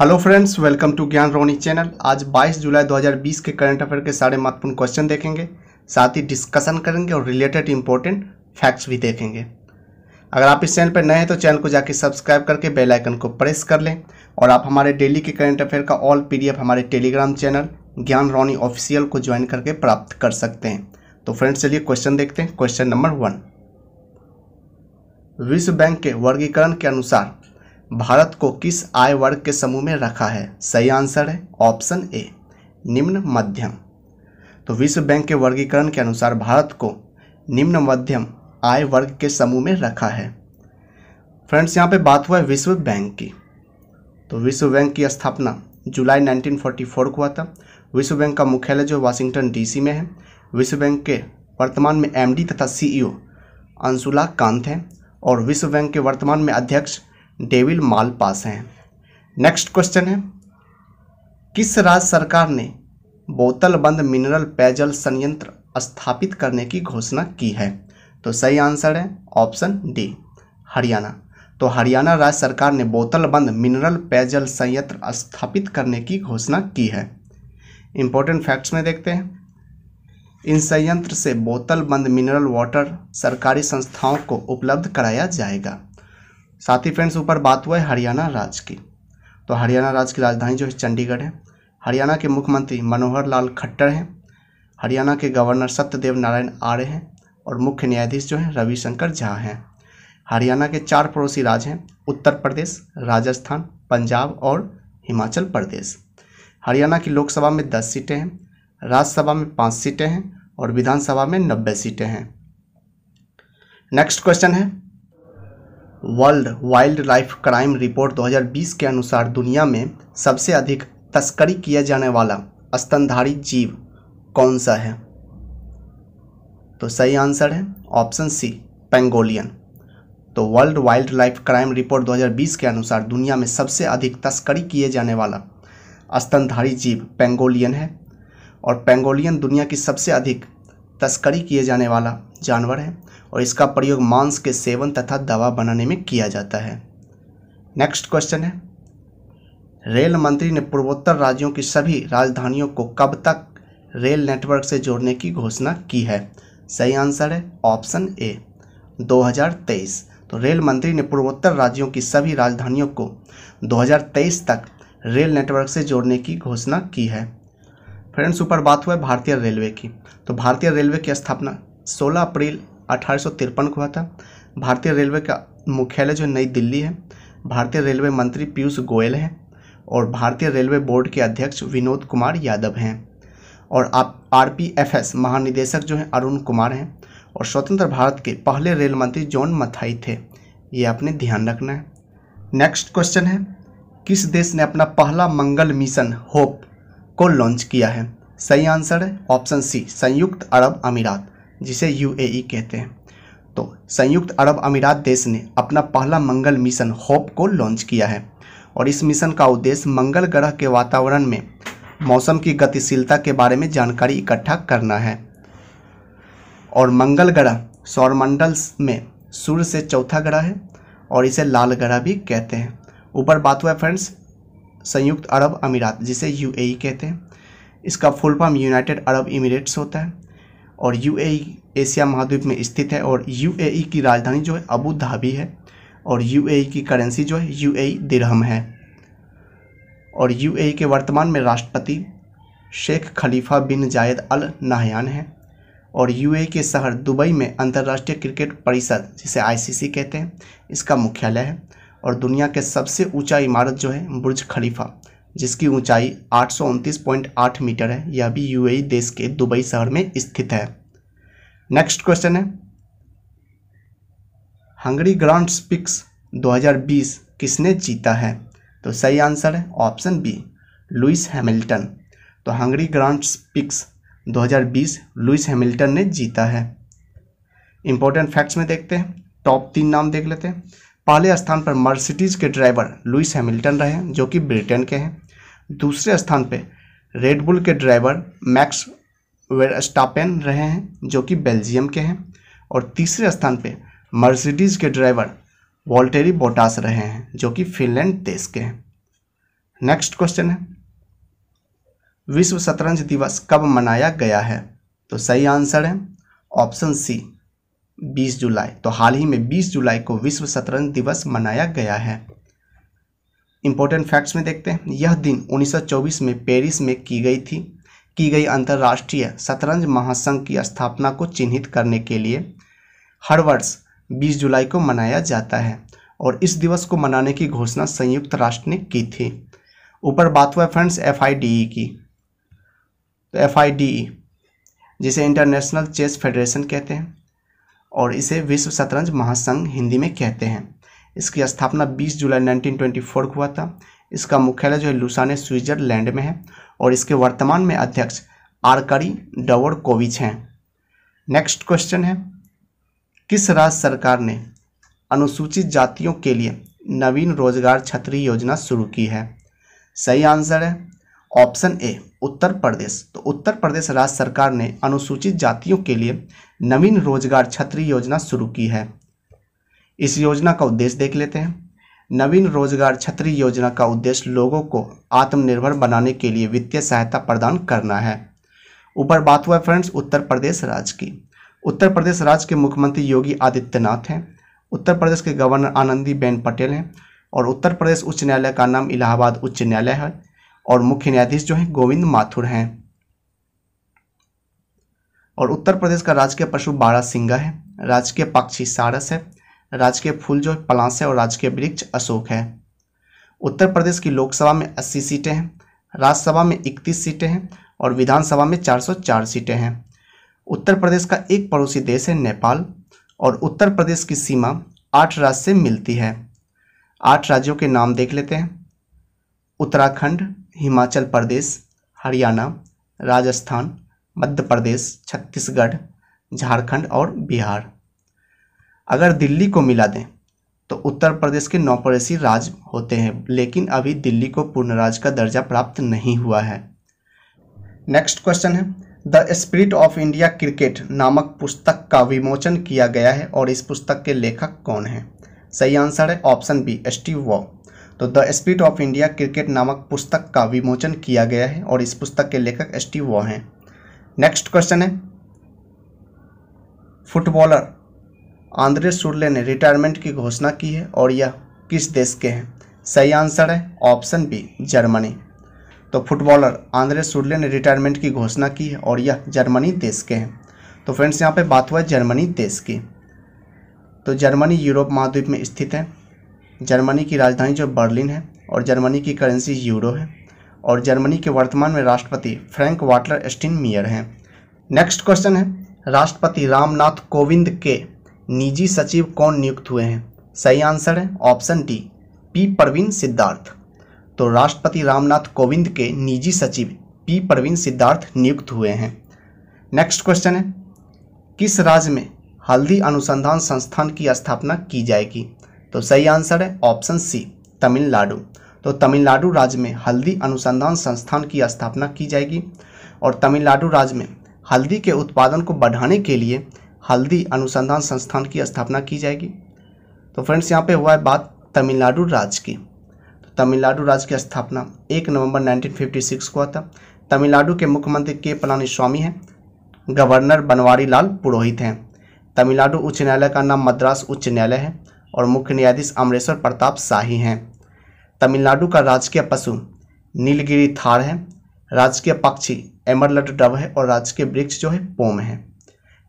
hello friends welcome to ज्ञान रोनी channel आज 22 जुलाई 2020 के करंट अफेयर के सारे महत्वपूर्ण क्वेश्चन देखेंगे साथ ही डिस्कशन करेंगे और रिलेटेड इंपॉर्टेंट फैक्ट्स भी देखेंगे अगर आप इस चैनल पर नए हैं तो चैनल को जाके सब्सक्राइब करके बेल आइकन को प्रेस कर लें और आप हमारे डेली के करंट अफेयर का ऑल पी हमारे Telegram channel Gyan Roni official को ज्वाइन करके प्राप्त कर सकते हैं तो फ्रेंड्स चलिए क्वेश्चन देखते हैं क्वेश्चन नंबर वन विश्व बैंक के वर्गीकरण के अनुसार भारत को किस आय वर्ग के समूह में रखा है सही आंसर है ऑप्शन ए निम्न मध्यम तो विश्व बैंक के वर्गीकरण के अनुसार भारत को निम्न मध्यम आय वर्ग के समूह में रखा है फ्रेंड्स यहाँ पे बात हुआ है विश्व बैंक की तो विश्व बैंक की स्थापना जुलाई 1944 को हुआ था विश्व बैंक का मुख्यालय जो वाशिंगटन डीसी में है विश्व बैंक के वर्तमान में एमडी तथा सीईओ e अंशुला कांत हैं और विश्व बैंक के वर्तमान में अध्यक्ष डेविल माल पास हैं नेक्स्ट क्वेश्चन है किस राज्य सरकार ने बोतल बंद मिनरल पेयजल संयंत्र स्थापित करने की घोषणा की है तो सही आंसर है ऑप्शन डी हरियाणा तो हरियाणा राज्य सरकार ने बोतल बंद मिनरल पेयजल संयंत्र स्थापित करने की घोषणा की है इम्पोर्टेंट फैक्ट्स में देखते हैं इन संयंत्र से बोतल बंद मिनरल वाटर सरकारी संस्थाओं को उपलब्ध कराया जाएगा साथ ही फ्रेंड्स ऊपर बात हुआ है हरियाणा राज्य की तो हरियाणा राज्य की राजधानी जो है चंडीगढ़ है हरियाणा के मुख्यमंत्री मनोहर लाल खट्टर हैं हरियाणा के गवर्नर सत्यदेव नारायण आर्य हैं और मुख्य न्यायाधीश जो हैं रविशंकर झा हैं हरियाणा के चार पड़ोसी राज्य हैं उत्तर प्रदेश राजस्थान पंजाब और हिमाचल प्रदेश हरियाणा की लोकसभा में दस सीटें हैं राज्यसभा में पाँच सीटें हैं और विधानसभा में नब्बे सीटें हैं नेक्स्ट क्वेश्चन है world wildlife crime report 2020 के अनुसार दुनिया में सबसे अधिक तस्करी किया जाने वाला स्तनधारी जीव कौन सा है तो सही आंसर है ऑप्शन सी पेंगोलियन तो world wildlife crime report 2020 के अनुसार दुनिया में सबसे अधिक तस्करी किए जाने वाला स्तनधारी जीव पेंगोलियन है और पेंगोलियन दुनिया की सबसे अधिक तस्करी किए जाने वाला जानवर है और इसका प्रयोग मांस के सेवन तथा दवा बनाने में किया जाता है नेक्स्ट क्वेश्चन है रेल मंत्री ने पूर्वोत्तर राज्यों की सभी राजधानियों को कब तक रेल नेटवर्क से जोड़ने की घोषणा की है सही आंसर है ऑप्शन ए 2023 तो रेल मंत्री ने पूर्वोत्तर राज्यों की सभी राजधानियों को 2023 तक रेल नेटवर्क से जोड़ने की घोषणा की है फ्रेंड्स ऊपर बात हुआ है भारतीय रेलवे की तो भारतीय रेलवे की स्थापना 16 अप्रैल अठारह को हुआ था भारतीय रेलवे का मुख्यालय जो नई दिल्ली है भारतीय रेलवे मंत्री पीयूष गोयल हैं और भारतीय रेलवे बोर्ड के अध्यक्ष विनोद कुमार यादव हैं और आप आर पी एफ एस महानिदेशक जो हैं अरुण कुमार हैं और स्वतंत्र भारत के पहले रेल मंत्री जॉन मथाई थे ये आपने ध्यान रखना है नेक्स्ट क्वेश्चन है किस देश ने अपना पहला मंगल मिशन होप को लॉन्च किया है सही आंसर है ऑप्शन सी संयुक्त अरब अमीरात जिसे यूएई e कहते हैं तो संयुक्त अरब अमीरात देश ने अपना पहला मंगल मिशन होप को लॉन्च किया है और इस मिशन का उद्देश्य मंगल ग्रह के वातावरण में मौसम की गतिशीलता के बारे में जानकारी इकट्ठा करना है और मंगल ग्रह सौरमंडल में सूर्य से चौथा ग्रह है और इसे लाल ग्रह भी कहते हैं ऊपर बात हुआ फ्रेंड्स संयुक्त अरब अमीरात जिसे यूएई e कहते हैं इसका full form United Arab Emirates होता है और यूएई e एशिया महाद्वीप में स्थित है और यूएई e की राजधानी जो है अबू धाबी है और यूएई e की करेंसी जो है यूएई दिरहम है और यूएई के वर्तमान में राष्ट्रपति शेख खलीफा बिन जायद अल नाहयान हैं और यूएई के शहर दुबई में अंतर्राष्ट्रीय क्रिकेट परिषद जिसे आईसीसी कहते हैं इसका मुख्यालय है और दुनिया के सबसे ऊंचा इमारत जो है बुर्ज खलीफा जिसकी ऊंचाई आठ मीटर है यह भी यूएई देश के दुबई शहर में स्थित है नेक्स्ट क्वेश्चन है हंगरी ग्रांड स्पिक्स 2020 किसने जीता है तो सही आंसर है ऑप्शन बी लुइस हैमिल्टन तो Hungary Grand Prix 2020 Lewis Hamilton ने जीता है इंपॉर्टेंट फैक्ट्स में देखते हैं टॉप तीन नाम देख लेते हैं पहले स्थान पर मर्सिडीज के ड्राइवर लुइस हैमिल्टन रहे जो कि ब्रिटेन के हैं दूसरे स्थान पर रेडबुल के ड्राइवर मैक्स वेरस्टापेन रहे हैं जो कि बेल्जियम के हैं और तीसरे स्थान पे मर्सिडीज के ड्राइवर वॉल्टेरी बोटास रहे हैं जो कि फिनलैंड देश के हैं नेक्स्ट क्वेश्चन है विश्व शतरंज दिवस कब मनाया गया है तो सही आंसर है ऑप्शन सी 20 जुलाई तो हाल ही में 20 जुलाई को विश्व शतरंज दिवस मनाया गया है इम्पोर्टेंट फैक्ट्स में देखते हैं यह दिन 1924 में पेरिस में की गई थी की गई अंतर्राष्ट्रीय शतरंज महासंघ की स्थापना को चिन्हित करने के लिए हर वर्ष बीस जुलाई को मनाया जाता है और इस दिवस को मनाने की घोषणा संयुक्त राष्ट्र ने की थी ऊपर बात हुआ फ्रेंड्स एफ e की तो एफ e, जिसे इंटरनेशनल चेस फेडरेशन कहते हैं और इसे विश्व शतरंज महासंघ हिंदी में कहते हैं इसकी स्थापना 20 जुलाई 1924 को हुआ था इसका मुख्यालय जो है लुसाने स्विट्जरलैंड में है और इसके वर्तमान में अध्यक्ष आरकारी डवर कोविच हैं नेक्स्ट क्वेश्चन है किस राज्य सरकार ने अनुसूचित जातियों के लिए नवीन रोजगार छतरी योजना शुरू की है सही आंसर है ऑप्शन ए उत्तर प्रदेश तो उत्तर प्रदेश राज्य सरकार ने अनुसूचित जातियों के लिए नवीन रोजगार छतरी योजना शुरू की है इस योजना का उद्देश्य देख लेते हैं नवीन रोजगार छतरी योजना का उद्देश्य लोगों को आत्मनिर्भर बनाने के लिए वित्तीय सहायता प्रदान करना है ऊपर बात हुआ फ्रेंड्स उत्तर प्रदेश राज्य की उत्तर प्रदेश राज्य के मुख्यमंत्री योगी आदित्यनाथ हैं उत्तर प्रदेश के गवर्नर आनंदी बेन पटेल हैं और उत्तर प्रदेश उच्च न्यायालय का नाम इलाहाबाद उच्च न्यायालय है और मुख्य न्यायाधीश जो हैं गोविंद माथुर हैं और उत्तर प्रदेश का राजकीय पशु बारा सिंगा है राजकीय पक्षी सारस है राजकीय फूल जो पलांस है और राजकीय वृक्ष अशोक है उत्तर प्रदेश की लोकसभा में 80 सीटें हैं राज्यसभा में 31 सीटें हैं और विधानसभा में 404 सीटें हैं उत्तर प्रदेश का एक पड़ोसी देश है नेपाल और उत्तर प्रदेश की सीमा आठ राज्य से मिलती है आठ राज्यों के नाम देख लेते हैं उत्तराखंड हिमाचल प्रदेश हरियाणा राजस्थान मध्य प्रदेश छत्तीसगढ़ झारखंड और बिहार अगर दिल्ली को मिला दें तो उत्तर प्रदेश के नौपड़ेसी राज होते हैं लेकिन अभी दिल्ली को पूर्ण राज का दर्जा प्राप्त नहीं हुआ है नेक्स्ट क्वेश्चन है the spirit of India cricket नामक पुस्तक का विमोचन किया गया है और इस पुस्तक के लेखक कौन हैं सही आंसर है ऑप्शन बी स्टीव वॉ तो the spirit of India cricket नामक पुस्तक का विमोचन किया गया है और इस पुस्तक के लेखक स्टीव वॉ हैं नेक्स्ट क्वेश्चन है फुटबॉलर आंद्रे सुरले ने रिटायरमेंट की घोषणा की है और यह किस देश के हैं सही आंसर है ऑप्शन बी जर्मनी तो फुटबॉलर आंद्रे सुरले ने रिटायरमेंट की घोषणा की है और यह जर्मनी देश के हैं तो फ्रेंड्स यहाँ पे बात हुआ जर्मनी देश की तो जर्मनी यूरोप महाद्वीप में स्थित है जर्मनी की राजधानी जो बर्लिन है और जर्मनी की करेंसी यूरो है और जर्मनी के वर्तमान में राष्ट्रपति फ्रैंक वाटर स्टीन मियर हैं नेक्स्ट क्वेश्चन है राष्ट्रपति रामनाथ कोविंद के निजी सचिव कौन नियुक्त हुए हैं सही आंसर है option D P Praveen Siddharth तो राष्ट्रपति रामनाथ कोविंद के निजी सचिव पी प्रवीण सिद्धार्थ नियुक्त हुए हैं नेक्स्ट क्वेश्चन है किस राज्य में हल्दी अनुसंधान संस्थान की स्थापना की जाएगी तो सही आंसर है ऑप्शन सी तमिलनाडु तो तमिलनाडु राज्य में हल्दी अनुसंधान संस्थान की स्थापना की जाएगी और तमिलनाडु राज्य में हल्दी के उत्पादन को बढ़ाने के लिए हल्दी अनुसंधान संस्थान की स्थापना की जाएगी तो फ्रेंड्स यहाँ पे हुआ है बात तमिलनाडु राज्य की तो तमिलनाडु राज्य की स्थापना एक नवंबर 1956 को हुआ था तमिलनाडु के मुख्यमंत्री के पलानी स्वामी हैं गवर्नर बनवारी लाल पुरोहित हैं तमिलनाडु उच्च न्यायालय का नाम मद्रास उच्च न्यायालय है और मुख्य न्यायाधीश अमरेश्वर प्रताप शाही हैं तमिलनाडु का राजकीय पशु नीलगिरी थार है राजकीय पक्षी एमरलट डब है और राजकीय वृक्ष जो है पोम है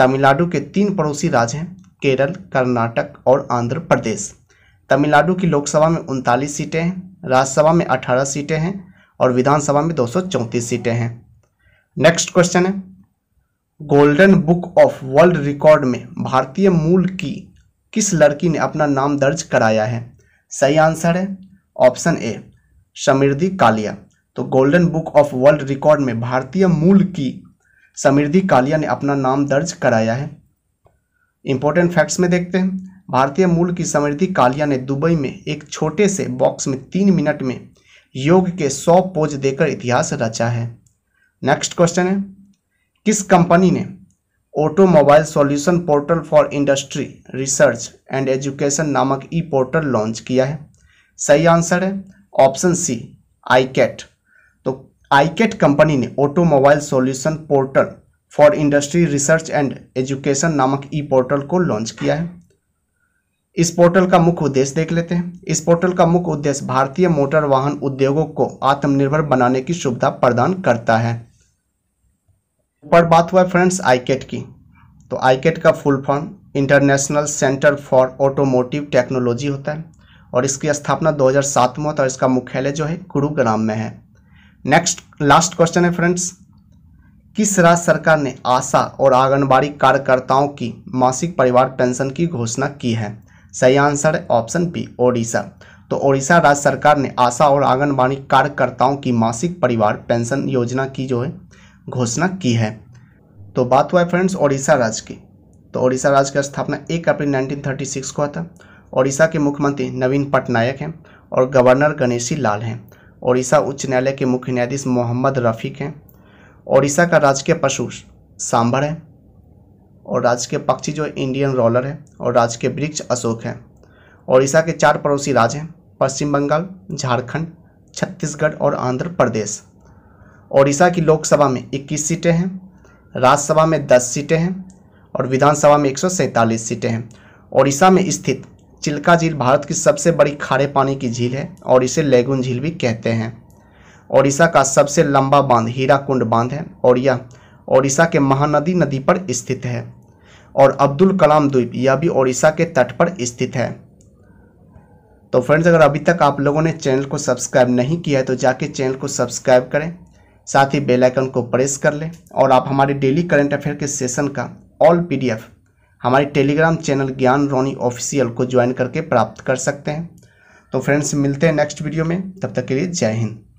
तमिलनाडु के तीन पड़ोसी राज्य हैं केरल कर्नाटक और आंध्र प्रदेश तमिलनाडु की लोकसभा में उनतालीस सीटें हैं राज्यसभा में अठारह सीटें हैं और विधानसभा में दो सीटें हैं नेक्स्ट क्वेश्चन है golden book of world record में भारतीय मूल की किस लड़की ने अपना नाम दर्ज कराया है सही आंसर है ऑप्शन ए समृद्धि कालिया तो golden book of world record में भारतीय मूल की समृद्धि कालिया ने अपना नाम दर्ज कराया है इंपॉर्टेंट फैक्ट्स में देखते हैं भारतीय मूल की समृद्धि कालिया ने दुबई में एक छोटे से बॉक्स में तीन मिनट में योग के सौ पोज देकर इतिहास रचा है नेक्स्ट क्वेश्चन है किस कंपनी ने automobile solution portal for industry research and education नामक ई पोर्टल लॉन्च किया है सही आंसर है option C I CAT iCAT company ने automobile solution portal for industry research and education नामक ई पोर्टल को लॉन्च किया है इस पोर्टल का मुख्य उद्देश्य देख लेते हैं इस पोर्टल का मुख्य उद्देश्य भारतीय मोटर वाहन उद्योगों को आत्मनिर्भर बनाने की सुविधा प्रदान करता है ऊपर बात हुआ फ्रेंड्स आईकेट की तो आईकेट का full form international centre for automotive technology होता है और इसकी स्थापना 2007 में होता है और इसका मुख्यालय जो है गुरुग्राम में है नेक्स्ट लास्ट क्वेश्चन है फ्रेंड्स किस राज्य सरकार ने आशा और आंगनबाड़ी कार्यकर्ताओं की मासिक परिवार पेंशन की घोषणा की है सही आंसर है ऑप्शन बी ओडिशा तो ओडिशा राज्य सरकार ने आशा और आंगनबाड़ी कार्यकर्ताओं की मासिक परिवार पेंशन योजना की जो है घोषणा की है तो बात हुआ है फ्रेंड्स ओडिशा राज्य की तो ओडिशा राज्य की स्थापना एक अप्रैल सिक्स को हुआ था ओडिशा के मुख्यमंत्री नवीन पटनायक हैं और गवर्नर गणेशी लाल हैं ओडिशा उच्च न्यायालय के मुख्य न्यायाधीश मोहम्मद रफ़ीक हैं ओडिशा का राजकीय पशु सांभर है और राजकीय पक्षी जो इंडियन रॉलर है और राजकीय वृक्ष अशोक है ओडिशा के चार पड़ोसी राज्य हैं पश्चिम बंगाल झारखंड छत्तीसगढ़ और आंध्र प्रदेश ओडिशा की लोकसभा में 21 सीटें हैं राज्यसभा में 10 सीटें हैं और विधानसभा में एक सीटें हैं ओडिशा में स्थित चिल्का झील भारत की सबसे बड़ी खारे पानी की झील है और इसे लेगुन झील भी कहते हैं ओडिशा का सबसे लंबा बांध हीराकुंड बांध है और यह ओडिशा के महानदी नदी पर स्थित है और अब्दुल कलाम द्वीप यह भी ओडिशा के तट पर स्थित है तो फ्रेंड्स अगर अभी तक आप लोगों ने चैनल को सब्सक्राइब नहीं किया है तो जाके चैनल को सब्सक्राइब करें साथ ही बेल आइकन को प्रेस कर लें और आप हमारे डेली करंट अफेयर के सेशन का ऑल पीडीएफ हमारे Telegram channel Gyan Roni official को ज्वाइन करके प्राप्त कर सकते हैं तो फ्रेंड्स मिलते हैं नेक्स्ट वीडियो में तब तक के लिए जय हिंद